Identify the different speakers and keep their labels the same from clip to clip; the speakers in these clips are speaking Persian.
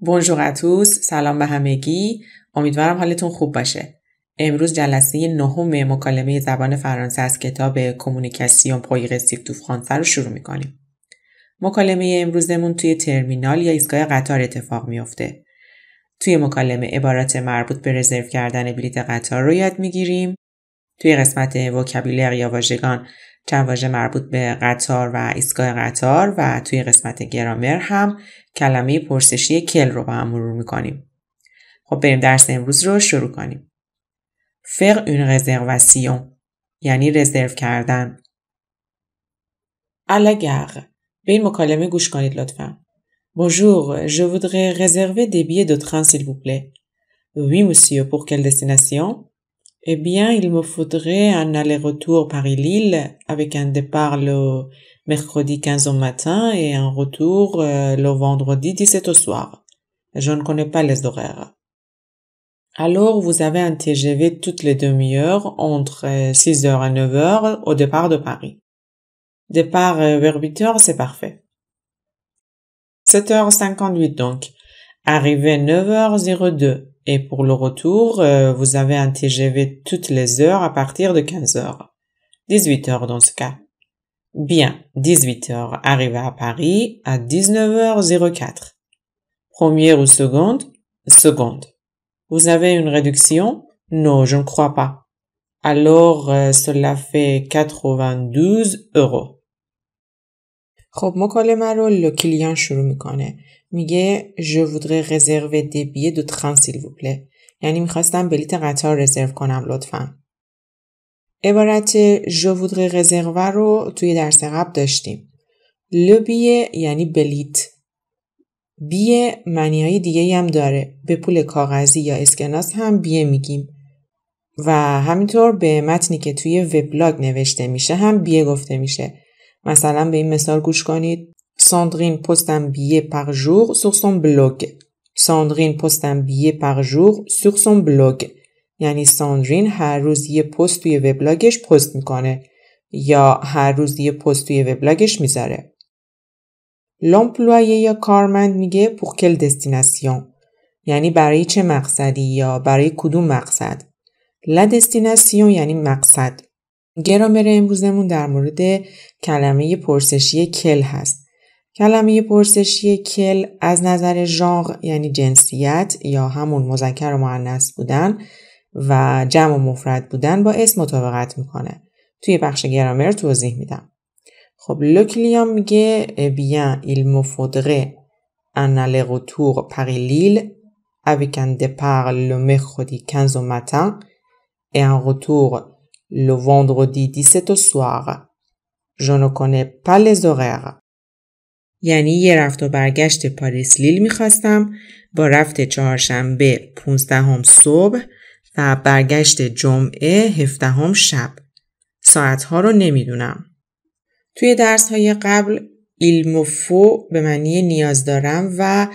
Speaker 1: بونجور اتوس سلام به همگی امیدوارم حالتون خوب باشه امروز جلسه نهم مکالمه
Speaker 2: زبان فرانسه از کتاب کمونیکاسیون پوی تو فرانسه رو شروع میکنیم مکالمه امروزمون توی ترمینال یا ایستگاه قطار اتفاق میافته توی مکالمه عبارات مربوط به رزرو کردن بلیت قطار رو یاد میگیریم توی قسمت وکبیلر یا واژگان چند واژه مربوط به قطار و ایستگاه قطار و توی قسمت گرامر هم کلمه پرسشی کل رو با هم مرور میکنیم. خب بریم درس امروز رو شروع کنیم. فر اون رزرواسیون یعنی رزرو کردن. الگر به مکالمه گوش کنید لطفا. Bonjour, je voudrais réserver des billets de train s'il vous plaît. Oui monsieur, pour quelle destination? eh bien, il me faudrait un aller-retour Paris-Lille avec un départ le mercredi 15 au matin et un retour euh, le vendredi 17 au soir. Je ne connais pas les horaires. Alors, vous avez un TGV toutes les demi-heures entre 6h euh, et 9h au départ de Paris. Départ euh, vers 8h, c'est parfait. 7h58 donc. Arrivée 9h02. Et pour le retour, euh, vous avez un TGV toutes les heures à partir de 15 heures. 18 heures dans ce cas. Bien, 18 heures, arrivé à Paris à 19h04. Première ou seconde Seconde. Vous avez une réduction Non, je ne crois pas. Alors, euh, cela fait 92 euros. خب مکالمه رو لوکیلیان شروع میکنه میگه je voudrais réserver des billets de train s'il vous plaît یعنی میخواستم بلیت قطار رزرو کنم لطفا عبارت je voudrais réserver رو توی درس قبل داشتیم لبیه یعنی بلیت بیه معنی های دیگه هم داره به پول کاغذی یا اسکناس هم بیه میگیم و همینطور به متنی که توی وبلاگ نوشته میشه هم بیه گفته میشه مثلا به این مثال گوش کنید ساندرین پستم بیه پر جور jour sur son blog. Sandrine poste un یعنی ساندرین هر روز یه پست توی وبلاگش پست میکنه یا هر روز یه پست توی وبلاگش میذاره. لامپلوایه یا کارمند میگه کل دستیناسیون یعنی برای چه مقصدی یا برای کدوم مقصد. لا دستیناسیون یعنی مقصد. گرامر امروزمون در مورد کلمه پرسشی کل هست. کلمه پرسشی کل از نظر ژانر یعنی جنسیت یا همون مذکر و معنیس بودن و جمع و مفرد بودن با اسم مطابقت میکنه. توی بخش گرامر توضیح میدم. خب لوکلیام میگه بیان ایل مفودره ان رetour پقیلیل لیل اویک ان دپار لو 15 ماتان ان le vendredi 17 soir. Je ne connais pas les horaires. یعنی یه رفت و برگشت پاریس لیل میخواستم با رفت چهارشنبه 15 صبح و برگشت جمعه هم شب. ساعتها رو نمیدونم. توی درس های قبل ایلموفو به معنی نیاز دارم و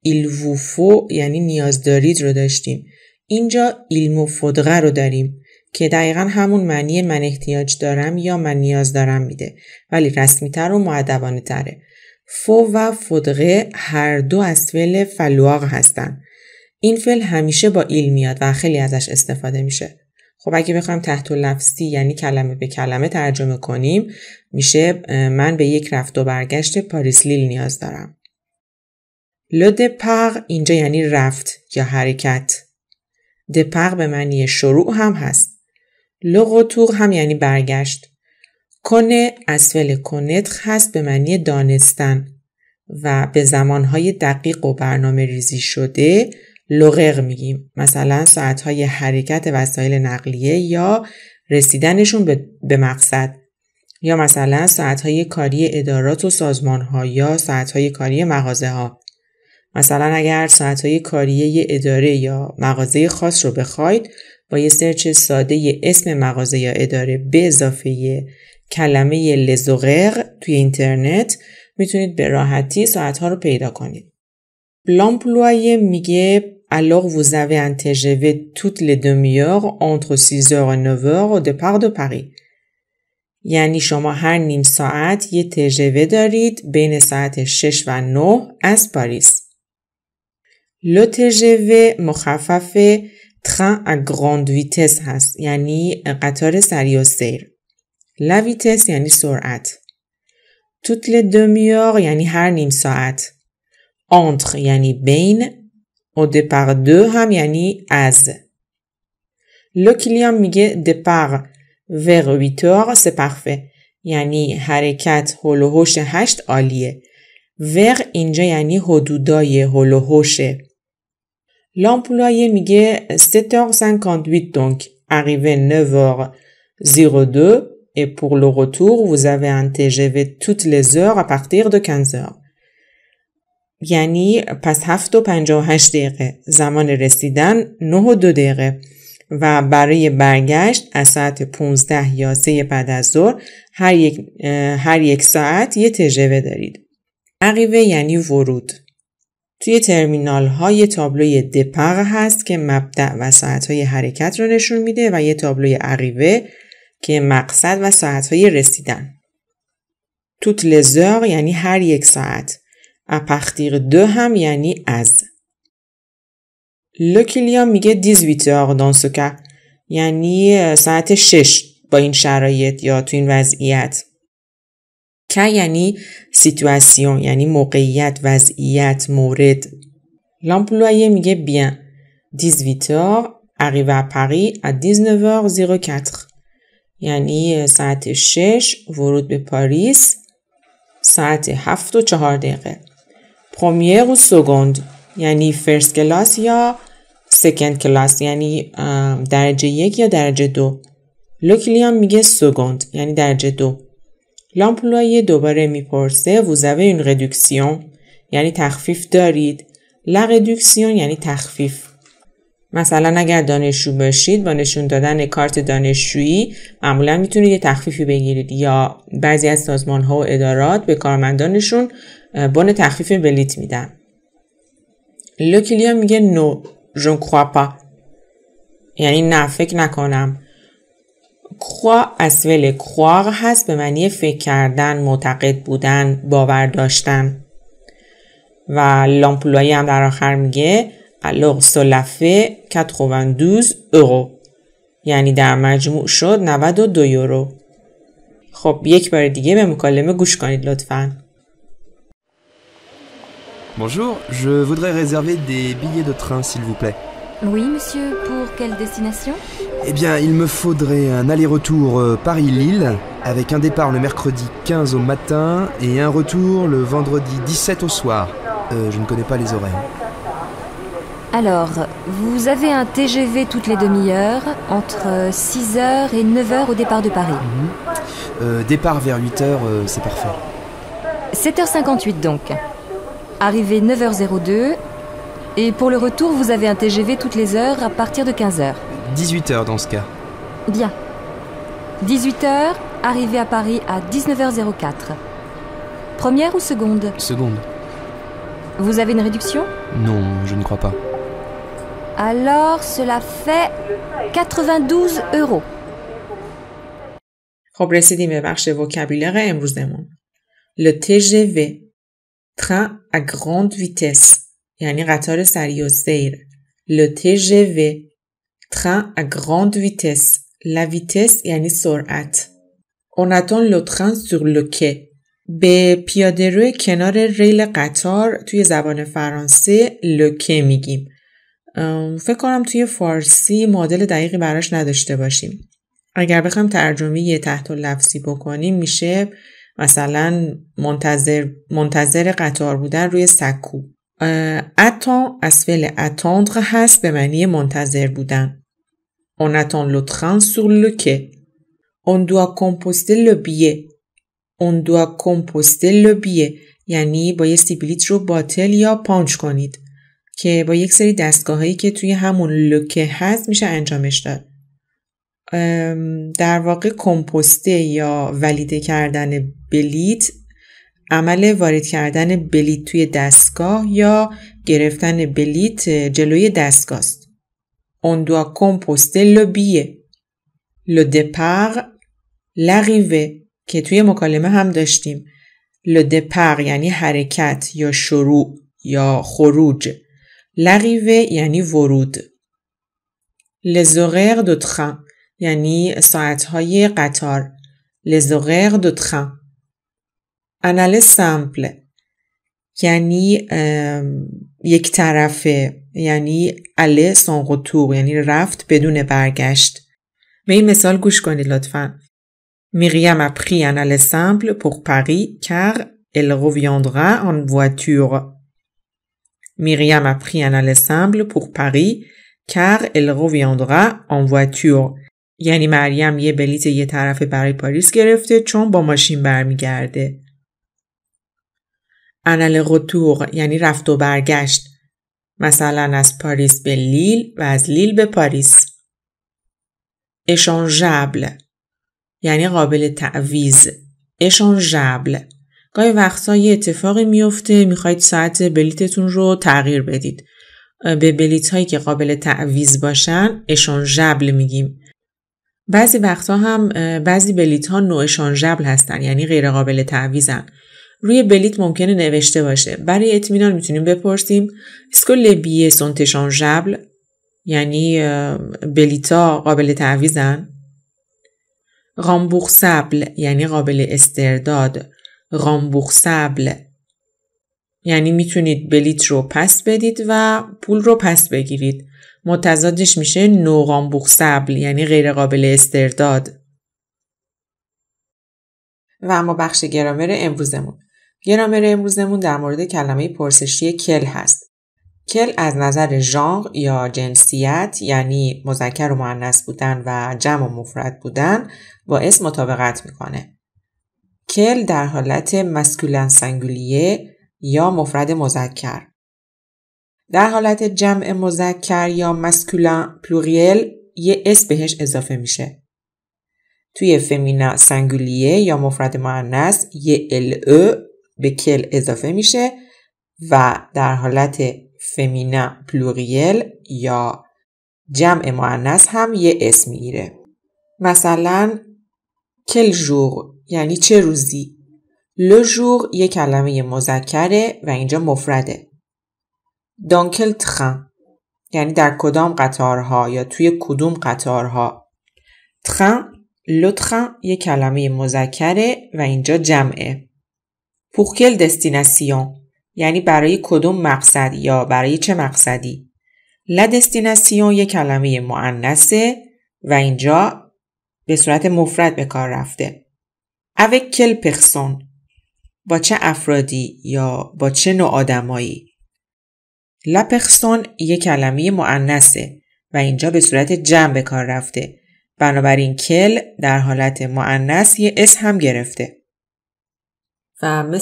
Speaker 2: ایلووفو یعنی نیاز دارید رو داشتیم. اینجا ایلموفودغه رو داریم که دقیقا همون معنی من احتیاج دارم یا من نیاز دارم میده ولی رسمی تر و معدبانه تره. فو و فدغه هر دو از فعل فلواق هستن. این فعل همیشه با ایل میاد و خیلی ازش استفاده میشه. خب اگه بخوایم تحت لفظی یعنی کلمه به کلمه ترجمه کنیم میشه من به یک رفت و برگشت پاریس لیل نیاز دارم. لو اینجا یعنی رفت یا حرکت. دپاغ به معنی شروع هم هست. لغوتور هم یعنی برگشت. کنه اسفل کنتخ هست به معنی دانستن و به زمانهای دقیق و برنامه ریزی شده لغق میگیم. مثلا ساعتهای حرکت وسایل نقلیه یا رسیدنشون به مقصد. یا مثلا ساعتهای کاری ادارات و سازمان یا ساعتهای کاری مغازه ها. مثلا اگر ساعتهای کاری اداره یا مغازه خاص رو بخواید با یه سرچ ساده یه اسم مغازه یا اداره به اضافه یه کلمه لزوغر توی اینترنت میتونید به راحتی ساعت ها رو پیدا کنید. لامپلوای میگه alors vous avez interjevé toutes les demi-heures entre 6h et 9h au départ de Paris. یعنی شما هر نیم ساعت یه تجربه دارید بین ساعت 6 و 9 از پاریس. لو تجربه مخفف ترن ا گراند ویتس هست یعنی قطار سریع و سیر لویتس یعنی سرعت توتل ل یعنی هر نیم ساعت آنتر یعنی بین او دپر دو هم یعنی از لو میگه دپر ور ویتور سپرفه یعنی حرکت هلوهوش هشت عالیه ور اینجا یعنی حدودای هلوهوشه L'employé میگه 7h58 donc arrivé 9h02 et pour le retour vous avez un TGV toutes les heures à partir de 15h. یعنی پس 7 و 58 دقیقه زمان رسیدن 9 و 2 دقیقه و برای برگشت از ساعت 15 یا 3 بعد از ظهر هر یک, هر یک ساعت یه تجربه دارید. عقیبه یعنی ورود. توی ترمینال های یه تابلوی دپغ هست که مبدع و ساعت های حرکت رو نشون میده و یه تابلوی عقیبه که مقصد و ساعت های رسیدن. توت لزاق یعنی هر یک ساعت. اپختیق دو هم یعنی از. لوکیلیا میگه دیزویت آق دانسوکه یعنی ساعت شش با این شرایط یا تو این وضعیت. که یعنی سیتواسیون یعنی موقعیت وضعیت مورد لامپلوایه میگه بیان 18 arrive à Paris à 19h04 یعنی ساعت 6 ورود به پاریس ساعت 7 و 4 دقیقه پرومیر و سگوند یعنی فرست کلاس یا سکند کلاس یعنی درجه یک یا درجه دو لوکلیان میگه سگوند یعنی درجه دو لامپلوی دوباره میپرسه ووزوه این ردوکسیون یعنی تخفیف دارید لغدوکسیون ردوکسیون یعنی تخفیف مثلا اگر دانشجو باشید با نشون دادن کارت دانشجویی معمولا میتونید یه تخفیفی بگیرید یا بعضی از سازمان ها و ادارات به کارمندانشون بن تخفیف بلیت میدن لوکیلیا میگه نو یعنی نه فکر نکنم از اسول croire هست به معنی فکر کردن، معتقد بودن، باور داشتن. و لامپولایی هم در آخر میگه لغس و fait 92 اورو یعنی در مجموع شد 92 یورو خب یک بار دیگه به مکالمه گوش کنید لطفا Bonjour, je voudrais réserver des billets de train s'il vous plaît. Oui, monsieur, pour quelle destination Eh bien, il me faudrait un aller-retour euh, Paris-Lille, avec un départ le mercredi 15 au matin et un retour le vendredi 17 au soir. Euh, je ne connais pas les horaires. Alors, vous avez un TGV toutes les demi-heures, entre 6h euh, et 9h au départ de Paris. Mhm. départ vers 8h, c'est parfait. 7h58 donc. Arrivée 9h02, et pour le retour, vous avez un TGV toutes les heures à partir de 15h 18h dans ce cas. Bien. 18h, arrivé à Paris à 19h04. Première ou seconde Seconde. Vous avez une réduction Non, je ne crois pas. Alors, cela fait 92 euros. de vocabulaire, je vous Le TGV, train à grande vitesse. یعنی قطار سریع و سیر le TGV train à grande vitesse la یعنی سرعت on attend le به پیاده روی کنار ریل قطار توی زبان فرانسه لکه میگیم فکر کنم توی فارسی مدل دقیقی براش نداشته باشیم اگر بخوام ترجمه یه تحت لفظی بکنیم میشه مثلا منتظر, منتظر قطار بودن روی سکو اتان از فعل اتاندر هست به معنی منتظر بودن. اون اتان لطخان سور لکه. اون دو On doit composter دو billet. On یعنی بایستی بلیت رو باطل یا پانچ کنید که با یک سری دستگاهایی که توی همون لکه هست میشه انجامش داد. در واقع کمپوسته یا ولیده کردن بلیت عمل وارد کردن بلیت توی دستگاه یا گرفتن بلیت جلوی دستگاه است. On doit composter le billet. که توی مکالمه هم داشتیم. Le یعنی حرکت یا شروع یا خروج. L'arrivée یعنی ورود. Les horaires یعنی ساعتهای قطار. Les horaires اناله سمپل یعنی یک طرفه یعنی اله سانقطوق یعنی رفت بدون برگشت به این مثال گوش کنید لطفا میریم a pris un aller simple pour Paris car elle reviendra en voiture. Myriam a pris un aller simple pour Paris car elle en voiture. یعنی مریم یه بلیت یه طرفه برای پاریس گرفته چون با ماشین برمیگرده. انل قطوق یعنی رفت و برگشت مثلا از پاریس به لیل و از لیل به پاریس اشانژبل یعنی قابل تعویز اشانژبل گاهی وقتا یه اتفاقی میفته میخواید ساعت بلیتتون رو تغییر بدید به بلیت هایی که قابل تعویز باشن اشانژبل میگیم بعضی وقتا هم بعضی بلیت ها نوع اشانژبل هستن یعنی غیر قابل تعویزن روی بلیت ممکنه نوشته باشه برای اطمینان میتونیم بپرسیم اسکول بیه سنتشان جبل یعنی بلیتا قابل تعویزن غامبوخ سبل یعنی قابل استرداد غامبوخ سبل یعنی میتونید بلیت رو پس بدید و پول رو پس بگیرید متضادش میشه نو سبل یعنی غیر قابل استرداد و اما بخش گرامر امروزمون گرامر امروزمون در مورد کلمه پرسشی کل هست. کل از نظر ژانر یا جنسیت یعنی مذکر و معنیس بودن و جمع و مفرد بودن با اسم مطابقت میکنه. کل در حالت مسکولن سنگولیه یا مفرد مذکر. در حالت جمع مذکر یا مسکولن پلوریل یه اس بهش اضافه میشه. توی فمینا سنگولیه یا مفرد معنیس یه ال به کل اضافه میشه و در حالت فمینا پلوریل یا جمع معنیس هم یه اسم میگیره مثلا کل جور یعنی چه روزی لو جور یه کلمه مذکره و اینجا مفرده دانکل ترن یعنی در کدام قطارها یا توی کدوم قطارها تخن ترن یه کلمه مذکره و اینجا جمعه پوخکل دستیناسیون یعنی برای کدوم مقصد یا برای چه مقصدی لا دستیناسیون یک کلمه معنسه و اینجا به صورت مفرد به کار رفته اوک کل پخسون با چه افرادی یا با چه نوع آدمایی لا پخسون یک کلمه معنسه و اینجا به صورت جمع به کار رفته بنابراین کل در حالت معنس یه اس هم گرفته La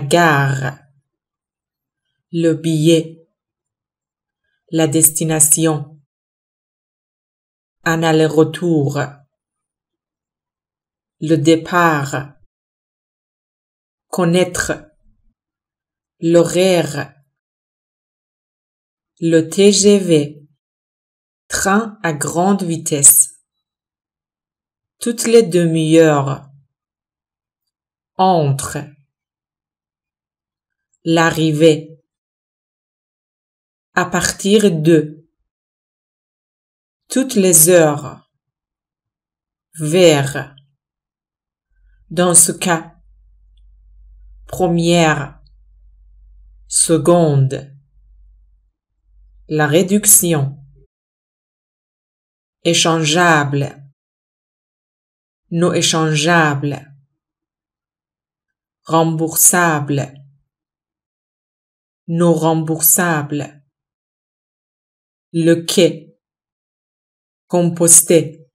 Speaker 2: gare
Speaker 1: Le billet La destination Un aller-retour Le départ Connaître L'horaire Le TGV Train à grande vitesse toutes les demi-heures. Entre. L'arrivée. À partir de. Toutes les heures. Vers. Dans ce cas. Première. Seconde. La réduction. Échangeable non échangeable, remboursable, non remboursable, le quai, composté,